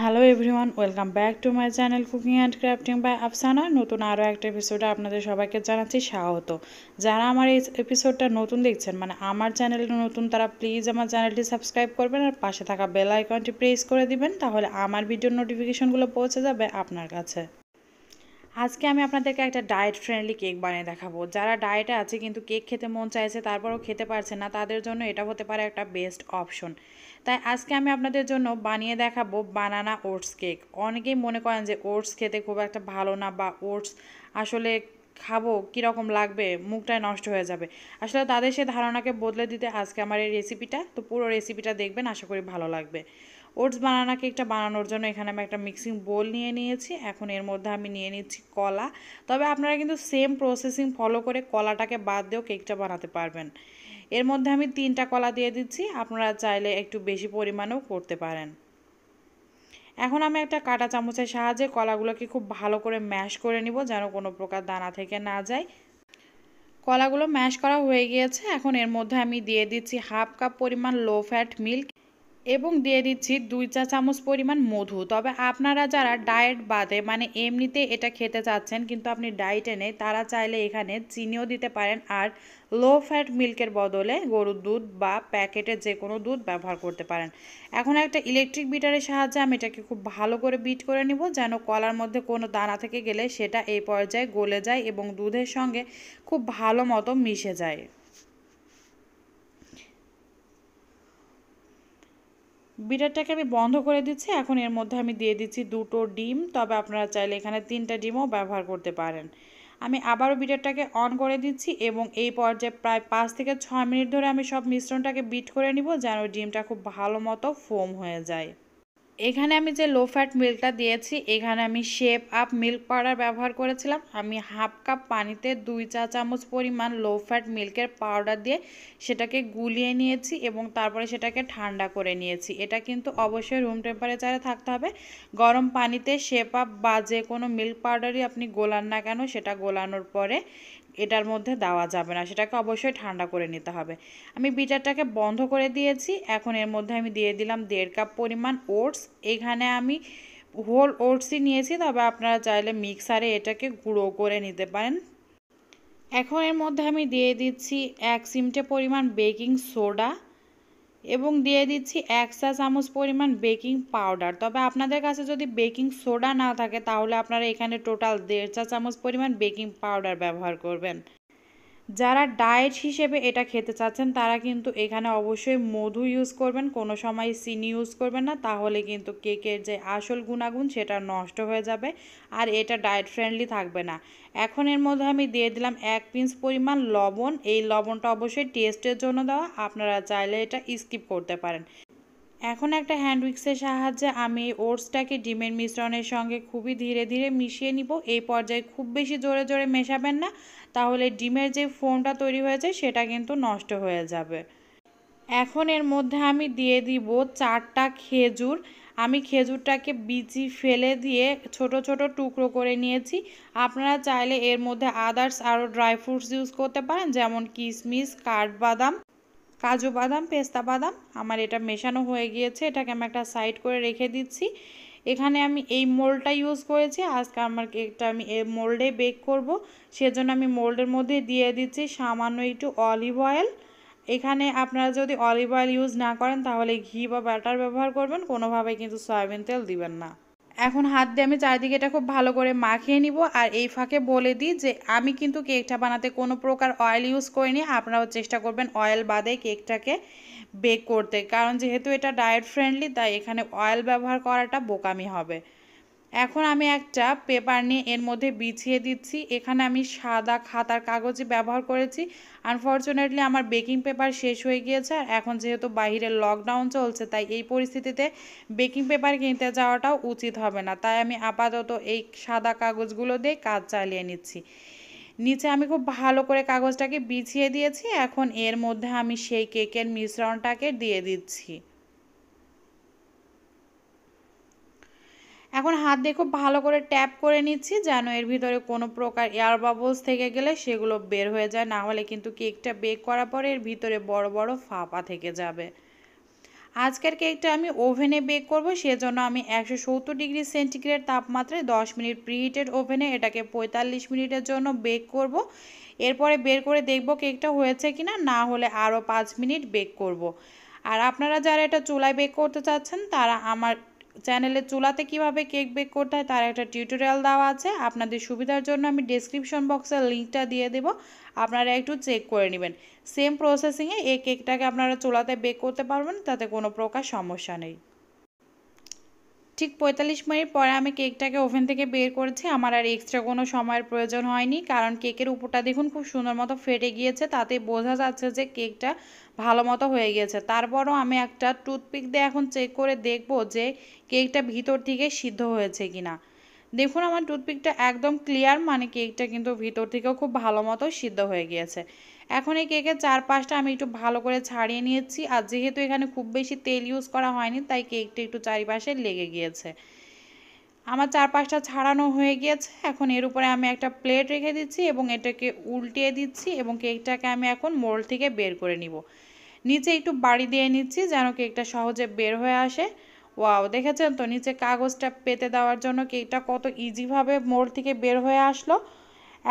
Hello everyone welcome back to my channel cooking and crafting by Afsana নতুন আরও একটা এপিসোডে আপনাদের সবাইকে জানাচ্ছি স্বাগত যারা আমার এই এপিসোডটা নতুন দেখছেন মানে আমার চ্যানেলটা নতুন তারা প্লিজ আমার চ্যানেলটি সাবস্ক্রাইব করবেন আর পাশে থাকা বেল আইকনটি প্রেস করে দিবেন তাহলে আমার ভিডিওর নোটিফিকেশনগুলো পৌঁছে যাবে আপনার কাছে আজকে আমি আপনাদেরকে একটা ডায়েট ফ্রেন্ডলি কেক বানিয়ে দেখাবো যারা ডায়েটে আছে কিন্তু কেক খেতে মন চাইছে তারপরও খেতে পারছে না তাদের জন্য এটা হতে পারে একটা বেস্ট অপশন তাই আজকে আমি আপনাদের জন্য বানিয়ে দেখাবো বানানা ওটস কেক অনেকেই মনে করেন যে ওটস খেতে খুব একটা ভালো না বা ওটস আসলে খাবো কীরকম লাগবে মুখটায় নষ্ট হয়ে যাবে আসলে তাদের সে ধারণাকে বদলে দিতে আজকে আমার এই রেসিপিটা তো পুরো রেসিপিটা দেখবেন আশা করি ভালো লাগবে ওটস বানানা কেকটা বানানোর জন্য এখানে আমি একটা মিক্সিং বোল নিয়ে নিয়েছি এখন এর মধ্যে আমি নিয়ে নিচ্ছি কলা তবে আপনারা কিন্তু সেম প্রসেসিং ফলো করে কলাটাকে বাদ দিয়েও কেকটা বানাতে পারবেন এর মধ্যে আমি তিনটা কলা দিয়ে দিচ্ছি আপনারা চাইলে একটু বেশি পরিমাণেও করতে পারেন এখন আমি একটা কাটা চামচের সাহায্যে কলাগুলোকে খুব ভালো করে ম্যাশ করে নিব যেন কোনো প্রকার দানা থেকে না যায় কলাগুলো ম্যাশ করা হয়ে গিয়েছে এখন এর মধ্যে আমি দিয়ে দিচ্ছি হাফ কাপ পরিমাণ লো ফ্যাট মিল্ক এবং দিয়ে দিচ্ছি দুই চা চামচ পরিমাণ মধু তবে আপনারা যারা ডায়েট বাদে মানে এমনিতে এটা খেতে চাচ্ছেন কিন্তু আপনি ডায়েটে নেই তারা চাইলে এখানে চিনিও দিতে পারেন আর লো ফ্যাট মিল্কের বদলে গরুর দুধ বা প্যাকেটে যে কোনো দুধ ব্যবহার করতে পারেন এখন একটা ইলেকট্রিক বিটারের সাহায্যে আমি এটাকে খুব ভালো করে বিট করে নিব যেন কলার মধ্যে কোনো দানা থেকে গেলে সেটা এই পর্যায়ে গলে যায় এবং দুধের সঙ্গে খুব ভালো মতো মিশে যায় বিটারটাকে আমি বন্ধ করে দিচ্ছি এখন এর মধ্যে আমি দিয়ে দিচ্ছি দুটো ডিম তবে আপনারা চাইলে এখানে তিনটা ডিমও ব্যবহার করতে পারেন আমি আবারও বিটারটাকে অন করে দিচ্ছি এবং এই পর্যায়ে প্রায় পাঁচ থেকে ছয় মিনিট ধরে আমি সব মিশ্রণটাকে বিট করে নিব যেন ডিমটা খুব ভালো মতো ফোম হয়ে যায় এখানে আমি যে লো ফ্যাট মিল্কটা দিয়েছি এখানে আমি শেপ আপ মিল্ক পাউডার ব্যবহার করেছিলাম আমি হাফ কাপ পানিতে দুই চা চামচ পরিমাণ লো ফ্যাট মিল্কের পাউডার দিয়ে সেটাকে গুলিয়ে নিয়েছি এবং তারপরে সেটাকে ঠান্ডা করে নিয়েছি এটা কিন্তু অবশ্যই রুম টেম্পারেচারে থাকতে হবে গরম পানিতে শেপ আপ বা যে কোনো মিল্ক পাউডারই আপনি গোলান না কেন সেটা গোলানোর পরে এটার মধ্যে দেওয়া যাবে না সেটাকে অবশ্যই ঠান্ডা করে নিতে হবে আমি বিটারটাকে বন্ধ করে দিয়েছি এখন এর মধ্যে আমি দিয়ে দিলাম দেড় কাপ পরিমাণ ওটস এখানে আমি হোল ওটসই নিয়েছি তবে আপনারা চাইলে মিক্সারে এটাকে গুঁড়ো করে নিতে পারেন এখন এর মধ্যে আমি দিয়ে দিচ্ছি এক চিমটে পরিমাণ বেকিং সোডা এবং দিয়ে দিচ্ছি এক চা চামচ পরিমাণ বেকিং পাউডার তবে আপনাদের কাছে যদি বেকিং সোডা না থাকে তাহলে আপনারা এখানে টোটাল দেড় চা চামচ পরিমাণ বেকিং পাউডার ব্যবহার করবেন যারা ডায়েট হিসেবে এটা খেতে চাচ্ছেন তারা কিন্তু এখানে অবশ্যই মধু ইউজ করবেন কোনো সময় চিনি ইউজ করবেন না তাহলে কিন্তু কেকের যে আসল গুণাগুণ সেটা নষ্ট হয়ে যাবে আর এটা ডায়েট ফ্রেন্ডলি থাকবে না এখন এর মধ্যে আমি দিয়ে দিলাম এক পিঞ্চ পরিমাণ লবণ এই লবণটা অবশ্যই টেস্টের জন্য দেওয়া আপনারা চাইলে এটা স্কিপ করতে পারেন এখন একটা হ্যান্ড উইক্সের সাহায্যে আমি ওটসটাকে ডিমের মিশ্রণের সঙ্গে খুবই ধীরে ধীরে মিশিয়ে নিব এই পর্যায়ে খুব বেশি জোরে জোরে মেশাবেন না তাহলে ডিমের যে ফোমটা তৈরি হয়েছে সেটা কিন্তু নষ্ট হয়ে যাবে এখন এর মধ্যে আমি দিয়ে দিব চারটা খেজুর আমি খেজুরটাকে বিচি ফেলে দিয়ে ছোট ছোট টুকরো করে নিয়েছি আপনারা চাইলে এর মধ্যে আদার্স আরও ড্রাই ফ্রুটস ইউজ করতে পারেন যেমন কিশমিশ কাঠবাদাম কাজু বাদাম পেস্তা বাদাম আমার এটা মেশানো হয়ে গিয়েছে এটাকে আমি একটা সাইড করে রেখে দিচ্ছি এখানে আমি এই মোলটা ইউজ করেছি আজকে আমার কেকটা আমি এই মোল্ডে বেক করব সেজন্য আমি মোল্ডের মধ্যে দিয়ে দিচ্ছি সামান্য একটু অলিভ অয়েল এখানে আপনারা যদি অলিভ অয়েল ইউজ না করেন তাহলে ঘি বা বাটার ব্যবহার করবেন কোনোভাবে কিন্তু সয়াবিন তেল দিবেন না এখন হাত দিয়ে আমি চারিদিকে এটা খুব ভালো করে মাখিয়ে নিব আর এই ফাঁকে বলে দিই যে আমি কিন্তু কেকটা বানাতে কোনো প্রকার অয়েল ইউজ করিনি আপনারাও চেষ্টা করবেন অয়েল বাদে কেকটাকে বেক করতে কারণ যেহেতু এটা ডায়েট ফ্রেন্ডলি তাই এখানে অয়েল ব্যবহার করাটা বোকামি হবে এখন আমি একটা পেপার নিয়ে এর মধ্যে বিছিয়ে দিচ্ছি এখানে আমি সাদা খাতার কাগজে ব্যবহার করেছি আনফর্চুনেটলি আমার বেকিং পেপার শেষ হয়ে গিয়েছে আর এখন যেহেতু বাইরে লকডাউন চলছে তাই এই পরিস্থিতিতে বেকিং পেপার কিনতে যাওয়াটাও উচিত হবে না তাই আমি আপাতত এই সাদা কাগজগুলো দিয়ে কাজ চালিয়ে নিচ্ছি নিচে আমি খুব ভালো করে কাগজটাকে বিছিয়ে দিয়েছি এখন এর মধ্যে আমি সেই কেকের মিশ্রণটাকে দিয়ে দিচ্ছি এখন হাত দিয়ে খুব ভালো করে ট্যাপ করে নিচ্ছি যেন এর ভিতরে কোনো প্রকার এয়ার বাবলস থেকে গেলে সেগুলো বের হয়ে যায় না হলে কিন্তু কেকটা বেক করার পরে এর ভিতরে বড় বড় ফাঁপা থেকে যাবে আজকের কেকটা আমি ওভেনে বেক করব সেজন্য আমি একশো সত্তর ডিগ্রি সেন্টিগ্রেড তাপমাত্রায় দশ মিনিট প্রিহিটেড ওভেনে এটাকে পঁয়তাল্লিশ মিনিটের জন্য বেক করব। এরপরে বের করে দেখব কেকটা হয়েছে কি না না হলে আরও পাঁচ মিনিট বেক করব। আর আপনারা যারা এটা চুলায় বেক করতে চাচ্ছেন তারা আমার চ্যানেলে চুলাতে কিভাবে কেক বেক করতে হয় তার একটা টিউটোরিয়াল দেওয়া আছে আপনাদের সুবিধার জন্য আমি ডেসক্রিপশন বক্সে লিঙ্কটা দিয়ে দেব আপনারা একটু চেক করে নেবেন সেম প্রসেসিংয়ে এই কেকটাকে আপনারা চুলাতে বেক করতে পারবেন তাতে কোনো প্রকার সমস্যা নেই ঠিক পঁয়তাল্লিশ মিনিট পরে আমি কেকটাকে ওভেন থেকে বের করেছি আমার আর এক্সট্রা কোনো সময়ের প্রয়োজন হয়নি কারণ কেকের উপরটা দেখুন খুব সুন্দর মতো ফেটে গিয়েছে তাতে বোঝা যাচ্ছে যে কেকটা ভালো মতো হয়ে গিয়েছে তারপরও আমি একটা টুথপিক দিয়ে এখন চেক করে দেখব যে কেকটা ভিতর থেকে সিদ্ধ হয়েছে কিনা না দেখুন আমার টুথপিকটা একদম ক্লিয়ার মানে কেকটা কিন্তু ভিতর থেকেও খুব ভালো মতো সিদ্ধ হয়ে গিয়েছে এখন এই কেকের চারপাশটা আমি একটু ভালো করে ছাড়িয়ে নিয়েছি আর যেহেতু এখানে খুব বেশি তেল ইউজ করা হয়নি তাই কেকটা একটু চারিপাশে লেগে গিয়েছে আমার চারপাশটা ছাড়ানো হয়ে গিয়েছে এখন এর উপরে আমি একটা প্লেট রেখে দিচ্ছি এবং এটাকে উল্টিয়ে দিচ্ছি এবং কেকটাকে আমি এখন মোল থেকে বের করে নিব নিচে একটু বাড়ি দিয়ে নিচ্ছি যেন কেকটা সহজে বের হয়ে আসে ওয়াও দেখেছেন তো নিচে কাগজটা পেতে দেওয়ার জন্য কেকটা কত ইজিভাবে মোড় থেকে বের হয়ে আসলো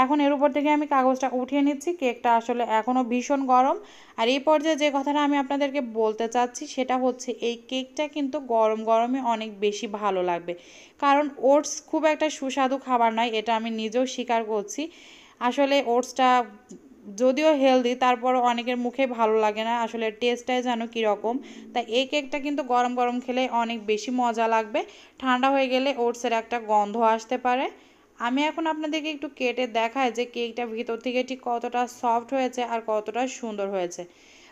এখন এর উপর থেকে আমি কাগজটা উঠিয়ে নিচ্ছি কেকটা আসলে এখনও ভীষণ গরম আর এই পর্যায়ে যে কথাটা আমি আপনাদেরকে বলতে চাচ্ছি সেটা হচ্ছে এই কেকটা কিন্তু গরম গরমে অনেক বেশি ভালো লাগবে কারণ ওটস খুব একটা সুস্বাদু খাবার নয় এটা আমি নিজেও স্বীকার করছি আসলে ওটসটা যদিও হেলদি তারপর অনেকের মুখে ভালো লাগে না আসলে টেস্টটাই যেন কীরকম তা এই কেকটা কিন্তু গরম গরম খেলে অনেক বেশি মজা লাগবে ঠান্ডা হয়ে গেলে ওটসের একটা গন্ধ আসতে পারে আমি এখন আপনাদেরকে একটু কেটে দেখায় যে কেকটা ভিতর থেকে ঠিক কতটা সফট হয়েছে আর কতটা সুন্দর হয়েছে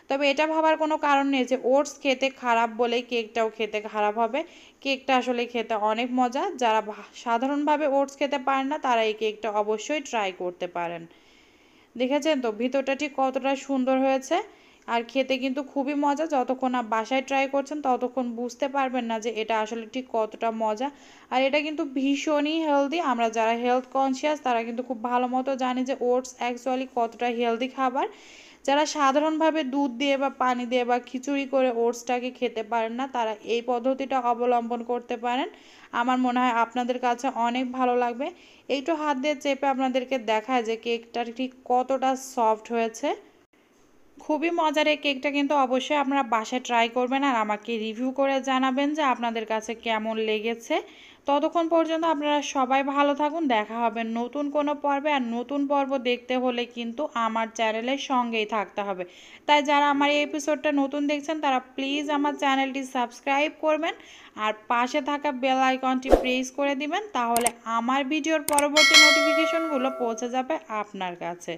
তবে এটা ভাবার কোনো কারণ নেই যে ওটস খেতে খারাপ বলেই কেকটাও খেতে খারাপ হবে কেকটা আসলে খেতে অনেক মজা যারা সাধারণভাবে ওটস খেতে পারেন না তারা এই কেকটা অবশ্যই ট্রাই করতে পারেন দেখেছেন তো ভিতরটা ঠিক কতটা সুন্দর হয়েছে আর খেতে কিন্তু খুবই মজা যতক্ষণ না বাসায় ট্রাই করছেন ততক্ষণ বুঝতে পারবেন না যে এটা আসলে ঠিক কতটা মজা আর এটা কিন্তু ভীষণই হেলদি আমরা যারা হেলথ কনসিয়াস তারা কিন্তু খুব ভালো মতো জানি যে ওটস অ্যাকচুয়ালি কতটা হেলদি খাবার যারা সাধারণভাবে দুধ দিয়ে বা পানি দিয়ে বা খিচুড়ি করে ওটসটাকে খেতে পারেন না তারা এই পদ্ধতিটা অবলম্বন করতে পারেন আমার মনে হয় আপনাদের কাছে অনেক ভালো লাগবে একটু হাত দিয়ে চেপে আপনাদেরকে দেখায় যে কেকটা ঠিক কতটা সফট হয়েছে খুবই মজার এই কেকটা কিন্তু অবশ্যই আপনারা বাসায় ট্রাই করবেন আর আমাকে রিভিউ করে জানাবেন যে আপনাদের কাছে কেমন লেগেছে ততক্ষণ পর্যন্ত আপনারা সবাই ভালো থাকুন দেখা হবে নতুন কোনো পর্বে আর নতুন পর্ব দেখতে হলে কিন্তু আমার চ্যানেলের সঙ্গেই থাকতে হবে তাই যারা আমার এই এপিসোডটা নতুন দেখছেন তারা প্লিজ আমার চ্যানেলটি সাবস্ক্রাইব করবেন আর পাশে থাকা বেল আইকনটি প্রেস করে দিবেন তাহলে আমার ভিডিওর পরবর্তী নোটিফিকেশনগুলো পৌঁছে যাবে আপনার কাছে